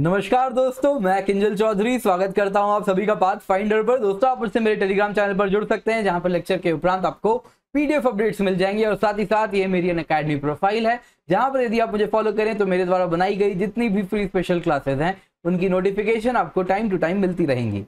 नमस्कार दोस्तों मैं किंजल चौधरी स्वागत करता हूं आप सभी का पाथ फाइंडर पर दोस्तों आप उससे मेरे टेलीग्राम चैनल पर जुड़ सकते हैं जहां पर लेक्चर के उपरांत आपको पीडीएफ अपडेट्स मिल जाएंगे और साथ ही साथ ये मेरी अन अकेडमी प्रोफाइल है जहां पर यदि आप मुझे फॉलो करें तो मेरे द्वारा बनाई गई जितनी भी फ्री स्पेशल क्लासेज हैं उनकी नोटिफिकेशन आपको टाइम टू टाइम मिलती रहेंगी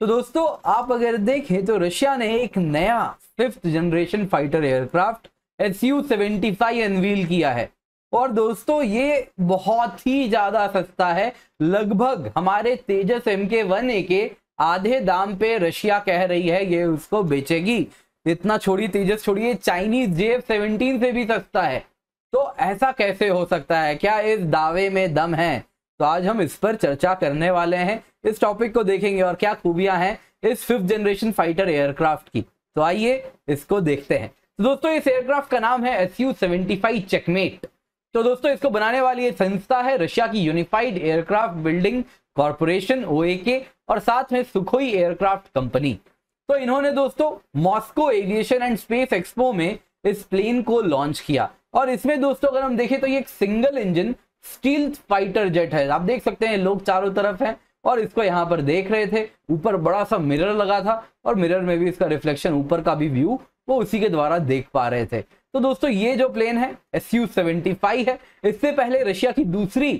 तो दोस्तों आप अगर देखें तो रशिया ने एक नया fifth generation fighter aircraft S U seventy five किया है और दोस्तों ये बहुत ही ज्यादा सस्ता है लगभग हमारे तेजस एम के वन ए के आधे दाम पे रशिया कह रही है ये उसको बेचेगी इतना छोड़ी तेजस छोड़िए चाइनीज जेफ सेवनटीन से भी सस्ता है तो ऐसा कैसे हो सकता है क्या इस दावे में दम है तो आज हम इस पर चर्चा करने वाले हैं इस टॉपिक को देखेंगे और क्या खूबियां हैं इस फिफ्थ जनरेशन फाइटर एयरक्राफ्ट की तो आइए इसको देखते हैं तो दोस्तों इस एयरक्राफ्ट का नाम है S U seventy five checkmate तो दोस्तों इसको बनाने वाली ये संस्था है रशिया की यूनिफाइड एयरक्राफ्ट बिल्डिंग कॉरपोरेशन ओ और साथ में सुखोई एयरक्राफ्ट कंपनी तो इन्होंने दोस्तों Moscow aviation and space expo में इस प्लेन को लॉन्च किया और इसमें दोस्तों अगर हम देखें तो ये एक single engine steel fighter jet है आप देख सकते हैं लोग चारों तरफ हैं और इसको यहाँ पर देख रहे थे ऊपर बड़ा सा मिरर लगा था और मिरर में भी इसका रिफ्लेक्शन ऊपर का भी व्यू वो उसी के द्वारा देख पा रहे थे तो दोस्तों ये जो प्लेन है एस यू है इससे पहले रशिया की दूसरी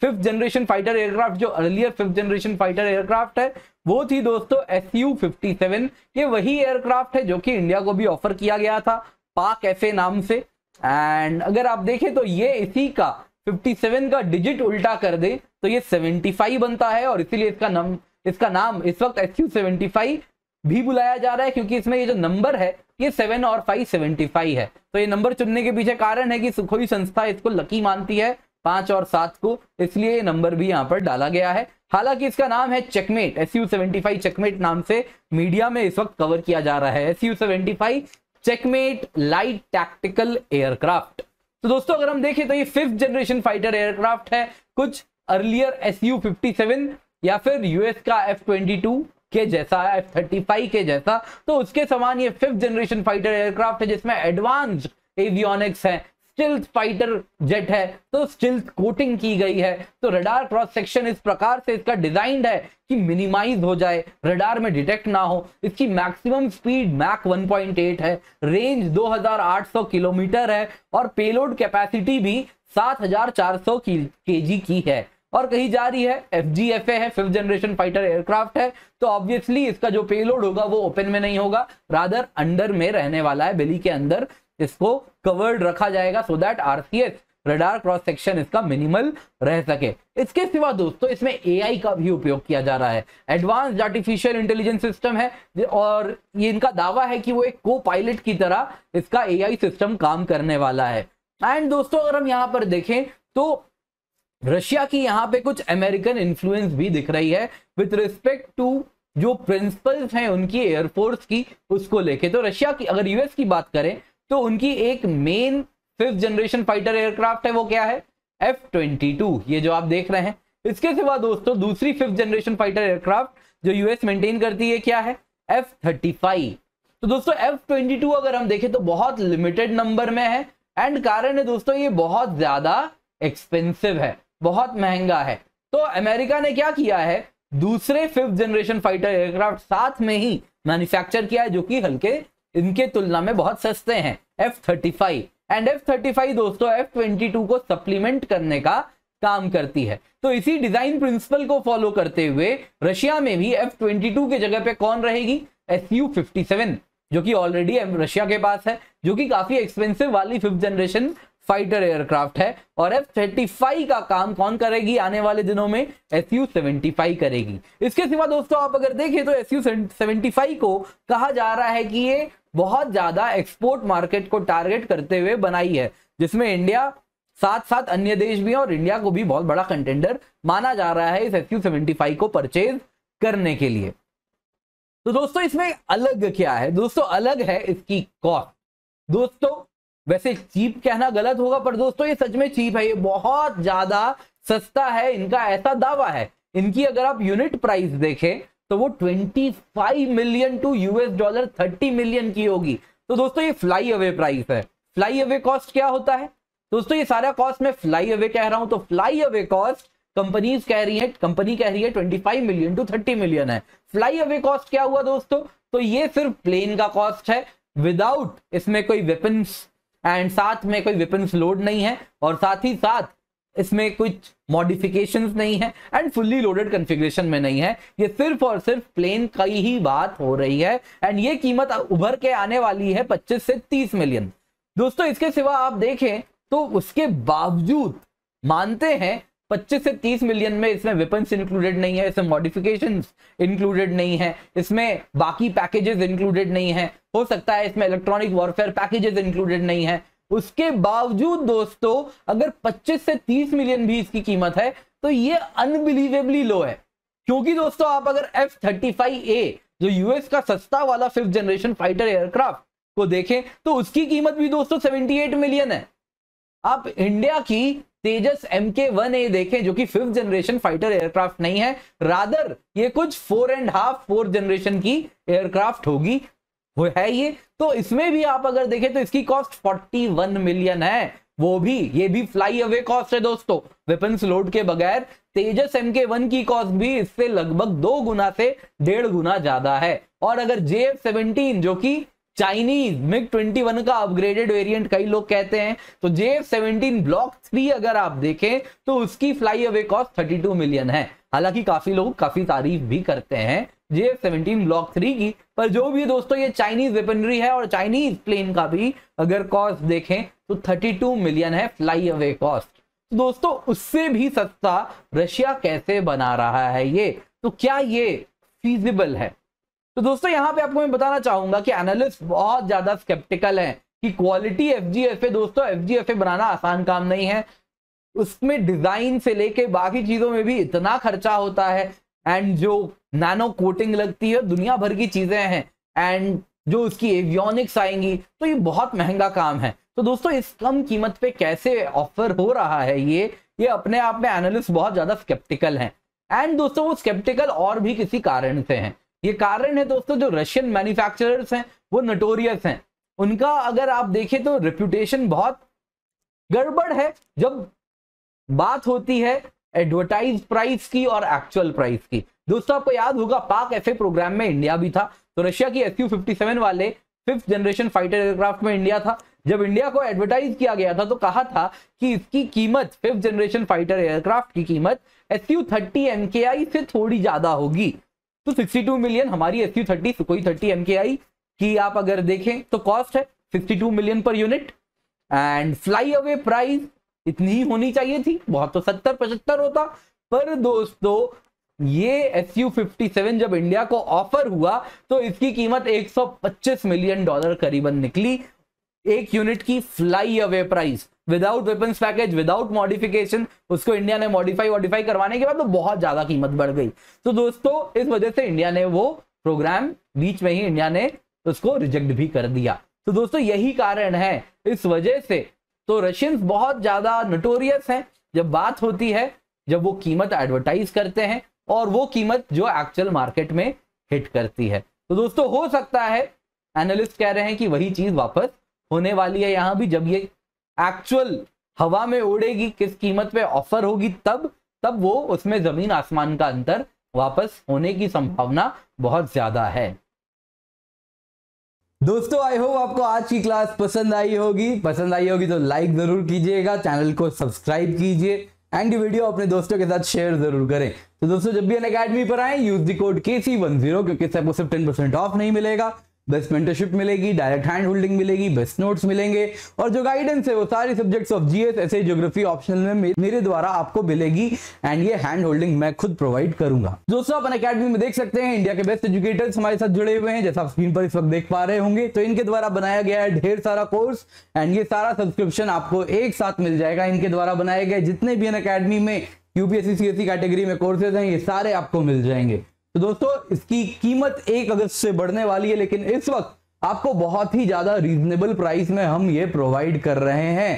फिफ्थ जनरेशन फाइटर एयरक्राफ्ट जो earlier fifth generation fighter aircraft है वो थी दोस्तों एस यू फिफ्टी सेवन ये वही एयरक्राफ्ट है जो कि इंडिया को भी ऑफर किया गया था पाक एफ नाम से एंड अगर आप देखें तो ये इसी का 57 का डिजिट उल्टा कर दे तो ये 75 बनता है और इसीलिए इसका नाम इसका नाम इस वक्त एस यू भी बुलाया जा रहा है क्योंकि इसमें ये जो नंबर है ये सेवन और फाइव सेवेंटी फाइव है तो ये नंबर चुनने के पीछे कारण है कि सुखोई संस्था इसको लकी मानती है पांच और सात को इसलिए ये नंबर भी यहाँ पर डाला गया है हालांकि इसका नाम है checkmate S U seventy five checkmate नाम से मीडिया में इस वक्त कवर किया जा रहा है S U seventy five checkmate light tactical aircraft तो दोस्तों अगर हम देखें तो ये फिफ्थ जनरेशन फाइटर एयरक्राफ्ट है कुछ earlier S U fifty seven या फिर यूएस का एफ ट्वेंटी टू के जैसा है एफ थर्टी के जैसा तो उसके समान ये फिफ्थ जनरेशन फाइटर एयरक्राफ्ट है जिसमें एडवांस एवियोनिक्स है स्टिल्थ फाइटर जेट है तो स्टिल्थ कोटिंग की गई है तो रडार क्रॉस सेक्शन इस प्रकार से इसका डिजाइंड है कि मिनिमाइज हो जाए रडार में डिटेक्ट ना हो इसकी मैक्सिमम स्पीड मैक 1.8 है रेंज 2800 किलोमीटर है और पेलोड कैपेसिटी भी 7400 हजार केजी की है और कही जा रही है एफ जी एफ ए है फिफ्थ जनरेशन फाइटर एयरक्राफ्ट है तो ऑब्वियसली इसका जो पेलोड होगा वो ओपन में नहीं होगा रादर अंडर में रहने वाला है बेली के अंदर इसको कवर्ड रखा जाएगा so that RCS radar cross section इसका मिनिमल रह सके इसके सिवा दोस्तों इसमें एआई का भी उपयोग किया जा रहा है एडवांस आर्टिफिशियल इंटेलिजेंस सिस्टम है और ये इनका दावा है कि वो एक को पायलट की तरह इसका एआई सिस्टम काम करने वाला है एंड दोस्तों अगर हम यहाँ पर देखें तो रशिया की यहाँ पे कुछ अमेरिकन इन्फ्लुएंस भी दिख रही है विथ रिस्पेक्ट टू जो प्रिंसिपल्स हैं उनकी एयरफोर्स की उसको लेके तो रशिया की अगर यूएस की बात करें तो उनकी एक main fifth generation fighter aircraft है वो क्या है एफ ट्वेंटी टू ये जो आप देख रहे हैं इसके सिवा दोस्तों दूसरी फिफ्थ जनरेशन फाइटर एयरक्राफ्ट जो यूएस मेंटेन करती है क्या है एफ थर्टी फाइव तो दोस्तों एफ ट्वेंटी टू अगर हम देखें तो बहुत लिमिटेड नंबर में है एंड कारण है दोस्तों ये बहुत ज्यादा एक्सपेंसिव है बहुत महंगा है तो अमेरिका ने क्या किया है दूसरे फिफ्थ जनरेशन फाइटर एयरक्राफ्ट साथ में ही मैन्युफैक्चर किया है जो कि हल्के इनके तुलना में बहुत सस्ते हैं F thirty and F thirty दोस्तों एफ ट्वेंटी को सप्लीमेंट करने का काम करती है तो इसी डिजाइन प्रिंसिपल को फॉलो करते हुए रशिया में भी एफ ट्वेंटी टू के जगह पे कौन रहेगी एस यू फिफ्टी सेवन जो कि ऑलरेडी रशिया के पास है जो कि काफी एक्सपेंसिव वाली फिफ्थ जनरेशन फाइटर एयरक्राफ्ट है और एफ थर्टी फाइव का काम कौन करेगी आने वाले दिनों में एस यू सेवेंटी फाइव करेगी इसके सिवा दोस्तों आप अगर देखें तो एस यू सेवेंटी फाइव को कहा जा रहा है कि ये बहुत ज्यादा एक्सपोर्ट मार्केट को टारगेट करते हुए बनाई है जिसमें इंडिया साथ साथ अन्य देश भी हैं और इंडिया को भी बहुत बड़ा कंटेंडर माना जा रहा है इस एस यू सेवेंटी फाइव को परचेज करने के लिए तो दोस्तों इसमें अलग क्या है दोस्तों अलग है इसकी कॉस्ट दोस्तों वैसे चीप कहना गलत होगा पर दोस्तों ये सच में चीप है ये बहुत ज्यादा सस्ता है इनका ऐसा दावा है इनकी अगर आप यूनिट प्राइस देखें तो वो 25 million to US dollar 30 million की होगी तो दोस्तों ये फ्लाई अवे प्राइस है फ्लाई अवे कॉस्ट क्या होता है दोस्तों ये सारा कॉस्ट मैं फ्लाई अवे कह रहा हूं तो फ्लाई अवे कॉस्ट कंपनीज कह रही है कंपनी कह रही है twenty million to thirty million है फ्लाई अवे कॉस्ट क्या हुआ दोस्तों तो ये सिर्फ प्लेन का कॉस्ट है विदाउट इसमें कोई वेपन्स एंड साथ में कोई वेपन्स लोड नहीं है और साथ ही साथ इसमें कुछ मॉडिफिकेशन नहीं है एंड फुल्ली लोडेड कन्फिग्रेशन में नहीं है ये सिर्फ और सिर्फ प्लेन कई ही बात हो रही है एंड ये कीमत उभर के आने वाली है 25 से 30 मिलियन दोस्तों इसके सिवा आप देखें तो उसके बावजूद मानते हैं 25 से 30 मिलियन में इसमें वेपन्स इंक्लूडेड नहीं है इसमें मॉडिफिकेशंस इंक्लूडेड नहीं है इसमें बाकी पैकेजेस इंक्लूडेड नहीं है हो सकता है इसमें इलेक्ट्रॉनिक वॉरफेयर पैकेजेस इंक्लूडेड नहीं है उसके बावजूद दोस्तों अगर 25 से 30 मिलियन भी इसकी कीमत है तो ये अनबिलीवेबली लो है क्योंकि दोस्तों आप अगर एफ थर्टी जो यूएस का सस्ता वाला फिफ्थ जनरेशन फाइटर एयरक्राफ्ट को देखें तो उसकी कीमत भी दोस्तों सेवेंटी मिलियन है आप इंडिया की तेजस एम के वन ए देखें जो कि फिफ्थ जनरेशन फाइटर एयरक्राफ्ट नहीं है रादर ये कुछ four and half four generation की एयरक्राफ्ट होगी वो है ये तो इसमें भी आप अगर देखें तो इसकी कॉस्ट 41 मिलियन है वो भी ये भी फ्लाई अवे कॉस्ट है दोस्तों वेपन्स लोड के बगैर तेजस एम के वन की कॉस्ट भी इससे लगभग दो गुना से डेढ़ गुना ज्यादा है और अगर जे एफ सेवनटीन जो कि चाइनीज मिग 21 का अपग्रेडेड वेरिएंट कई लोग कहते हैं तो जेएफ सेवनटीन ब्लॉक थ्री अगर आप देखें तो उसकी फ्लाई अवे कॉस्ट 32 मिलियन है हालांकि काफी लोग काफी तारीफ भी करते हैं जेएफ सेवनटीन ब्लॉक थ्री की पर जो भी दोस्तों ये चाइनीज वेपनरी है और चाइनीज प्लेन का भी अगर कॉस्ट देखें तो 32 मिलियन है फ्लाई अवे कॉस्ट तो दोस्तों उससे भी सस्ता रशिया कैसे बना रहा है ये तो क्या ये फीजिबल है तो दोस्तों यहाँ पे आपको मैं बताना चाहूंगा कि एनालिस्ट बहुत ज्यादा स्केप्टिकल हैं कि क्वालिटी एफ दोस्तों एफ बनाना आसान काम नहीं है उसमें डिजाइन से लेके बाकी चीजों में भी इतना खर्चा होता है एंड जो नैनो कोटिंग लगती है दुनिया भर की चीजें हैं एंड जो उसकी एवियोनिक्स आएंगी तो ये बहुत महंगा काम है तो दोस्तों इस कम कीमत पे कैसे ऑफर हो रहा है ये ये अपने आप में एनालिस्ट बहुत ज्यादा स्केप्टिकल हैं एंड दोस्तों वो स्केप्टिकल और भी किसी कारण से हैं ये कारण है दोस्तों जो रशियन मैन्युफैक्चरर्स हैं वो नटोरियस हैं उनका अगर आप देखें तो रिप्यूटेशन बहुत गड़बड़ है जब बात होती है एडवर्टाइज प्राइस की और एक्चुअल प्राइस की दोस्तों आपको याद होगा पाक एफ प्रोग्राम में इंडिया भी था तो रशिया की एस यू वाले फिफ्थ जनरेशन फाइटर एयरक्राफ्ट में इंडिया था जब इंडिया को एडवर्टाइज किया गया था तो कहा था कि इसकी कीमत फिफ्थ जनरेशन फाइटर एयरक्राफ्ट की कीमत एस यू थर्टी एम से थोड़ी ज्यादा होगी तो 62 मिलियन हमारी S U thirty Sukhoi thirty M की आप अगर देखें तो कॉस्ट है 62 मिलियन पर unit and fly away price इतनी ही होनी चाहिए थी बहुत तो सत्तर पचहत्तर होता पर दोस्तों ये एस यू जब इंडिया को ऑफर हुआ तो इसकी कीमत 125 मिलियन डॉलर करीबन निकली एक यूनिट की fly away price without weapon package without modification उसको इंडिया ने मॉडिफाई वॉडिफाई करवाने के बाद तो बहुत ज्यादा कीमत बढ़ गई तो दोस्तों इस वजह से इंडिया ने वो प्रोग्राम बीच में ही इंडिया ने उसको रिजेक्ट भी कर दिया तो दोस्तों यही कारण है इस वजह से तो रशियंस बहुत ज्यादा नटोरियस हैं जब बात होती है जब वो कीमत एडवर्टाइज करते हैं और वो कीमत जो एक्चुअल मार्केट में हिट करती है तो दोस्तों हो सकता है एनालिस्ट कह रहे हैं कि वही चीज वापस होने वाली है यहां भी जब ये एक्चुअल हवा में उड़ेगी किस कीमत पे ऑफर होगी तब तब वो उसमें जमीन आसमान का अंतर वापस होने की संभावना बहुत ज्यादा है दोस्तों आई होप आपको आज की क्लास पसंद आई होगी पसंद आई होगी तो लाइक जरूर कीजिएगा चैनल को सब्सक्राइब कीजिए एंड वीडियो अपने दोस्तों के साथ शेयर जरूर करें तो दोस्तों जब भी अन अकेडमी पर आए use the code K C one zero क्योंकि सबको सिर्फ टेन परसेंट ऑफ नहीं मिलेगा बेस्ट मेंटरशिप मिलेगी डायरेक्ट हैंड होल्डिंग मिलेगी बेस्ट नोट्स मिलेंगे और जो गाइडेंस है वो सारे सब्जेक्ट्स ऑफ जीएस ऐसे ज्योग्राफी ऑप्शन में मेरे द्वारा आपको मिलेगी एंड ये हैंड होल्डिंग मैं खुद प्रोवाइड करूंगा दोस्तों अपन अकेडमी में देख सकते हैं इंडिया के बेस्ट एजुकेटर्स हमारे साथ जुड़े हुए हैं जैसा आप स्क्रीन पर इस वक्त देख पा रहे होंगे तो इनके द्वारा बनाया गया है ढेर सारा कोर्स एंड ये सारा सब्सक्रिप्शन आपको एक साथ मिल जाएगा इनके द्वारा बनाए गए जितने भी अन अकेडमी में यूपीएससी सी कैटेगरी में कोर्सेज हैं ये सारे आपको मिल जाएंगे तो दोस्तों इसकी कीमत एक अगस्त से बढ़ने वाली है लेकिन इस वक्त आपको बहुत ही ज्यादा रीजनेबल प्राइस में हम ये प्रोवाइड कर रहे हैं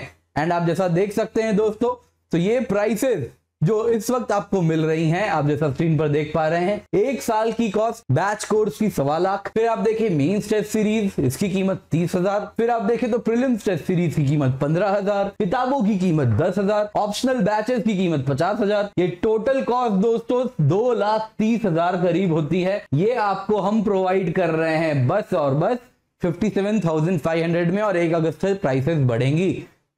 एंड आप जैसा देख सकते हैं दोस्तों तो ये प्राइसेस जो इस वक्त आपको मिल रही हैं आप जैसा स्क्रीन पर देख पा रहे हैं एक साल की कॉस्ट बैच कोर्स की सवा लाख फिर आप देखें मेन टेस्ट सीरीज इसकी कीमत तीस हजार फिर आप देखें तो प्रिलिम्स टेस्ट सीरीज की कीमत पंद्रह हजार किताबों की कीमत दस हजार ऑप्शनल बैचेस की कीमत पचास हजार ये टोटल कॉस्ट दोस्तों दो लाख तीस हजार करीब होती है ये आपको हम प्रोवाइड कर रहे हैं बस और बस fifty seven thousand five hundred में और एक अगस्त से प्राइसेस बढ़ेंगी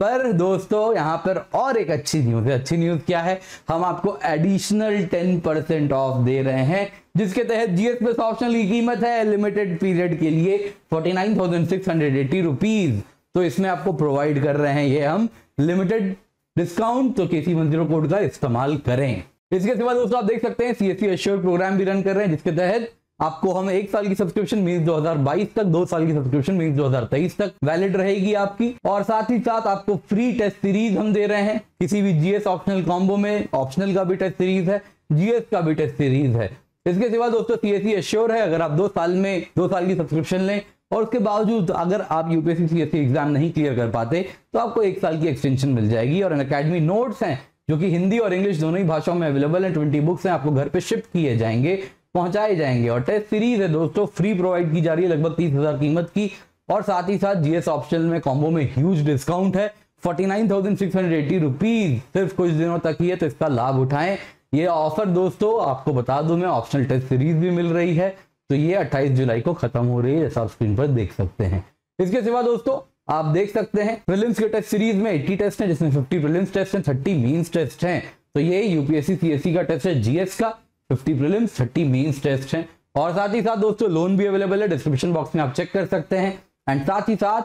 पर दोस्तों यहां पर और एक अच्छी न्यूज है अच्छी न्यूज क्या है हम आपको एडिशनल टेन परसेंट ऑफ दे रहे हैं जिसके तहत जीएस प्लस ऑप्शनल की कीमत है लिमिटेड पीरियड के लिए forty nine thousand six hundred eighty rupees तो इसमें आपको प्रोवाइड कर रहे हैं ये हम लिमिटेड डिस्काउंट तो केसी वन कोड का इस्तेमाल करें इसके सिवा दोस्तों आप देख सकते हैं सीएससी एश्योर प्रोग्राम भी रन कर रहे हैं जिसके तहत आपको हम एक साल की सब्सक्रिप्शन मीन 2022 तक दो साल की सब्सक्रिप्शन मीन 2023 तक वैलिड रहेगी आपकी और साथ ही साथ आपको फ्री टेस्ट सीरीज हम दे रहे हैं किसी भी जीएस ऑप्शनल कॉम्बो में ऑप्शनल का भी टेस्ट सीरीज है जीएस का भी टेस्ट सीरीज है इसके सिवा दोस्तों सीएससी एश्योर e है अगर आप दो साल में दो साल की सब्सक्रिप्शन लें और उसके बावजूद अगर आप यूपीएससी सीएससी एग्जाम नहीं क्लियर कर पाते तो आपको एक साल की एक्सटेंशन मिल जाएगी और अकेडमी नोट्स हैं जो कि हिंदी और इंग्लिश दोनों ही भाषाओं में अवेलेबल है ट्वेंटी बुक्स हैं आपको घर पे शिफ्ट किए जाएंगे पहुंचाए जाएंगे और टेस्ट सीरीज है दोस्तों फ्री प्रोवाइड की जा रही है लगभग तीस हजार कीमत की और साथ ही साथ जीएस ऑप्शन में कॉम्बो में ह्यूज डिस्काउंट है forty nine thousand six hundred rupees सिर्फ कुछ दिनों तक ही है तो इसका लाभ उठाएं ये ऑफर दोस्तों आपको बता दू मैं ऑप्शनल टेस्ट सीरीज भी मिल रही है तो ये 28 जुलाई को खत्म हो रही है जैसा आप स्क्रीन पर देख सकते हैं इसके सिवा दोस्तों आप देख सकते हैं प्रिलिम्स के टेस्ट सीरीज में 80 टेस्ट हैं जिसमें 50 प्रिलिम्स टेस्ट हैं 30 मीन्स टेस्ट हैं तो ये यूपीएससी सीएससी e का टेस्ट है जीएस का fifty prelims thirty mains test हैं और साथ ही साथ दोस्तों लोन भी अवेलेबल है डिस्क्रिप्शन बॉक्स में आप चेक कर सकते हैं एंड साथ ही साथ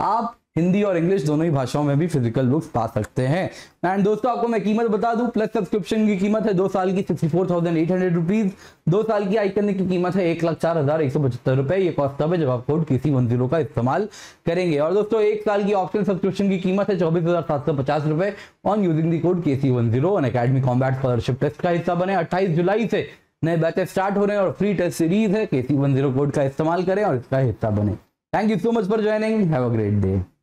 आप हिंदी और इंग्लिश दोनों ही भाषाओं में भी फिजिकल बुक्स पा सकते हैं एंड दोस्तों आपको मैं कीमत बता दूं प्लस सब्सक्रिप्शन की कीमत है दो साल की sixty four thousand eight hundred rupees दो साल की करने की कीमत है एक लाख चार हजार एक सौ पचहत्तर रुपए ये कॉस्ट तब है जब आप कोड किसी वन जीरो का इस्तेमाल करेंगे और दोस्तों एक साल की ऑप्शन सब्सक्रिप्शन की कीमत है चौबीस हजार सात सौ पचास रुपए on using the code K C one zero academy combat scholarship test का हिस्सा बने अट्ठाईस जुलाई से नए बैचेस स्टार्ट हो रहे हैं और फ्री टेस्ट सीरीज है के सी वन जीरो कोड का इस्तेमाल करें और इसका हिस्सा बने thank you so much for joining have a great day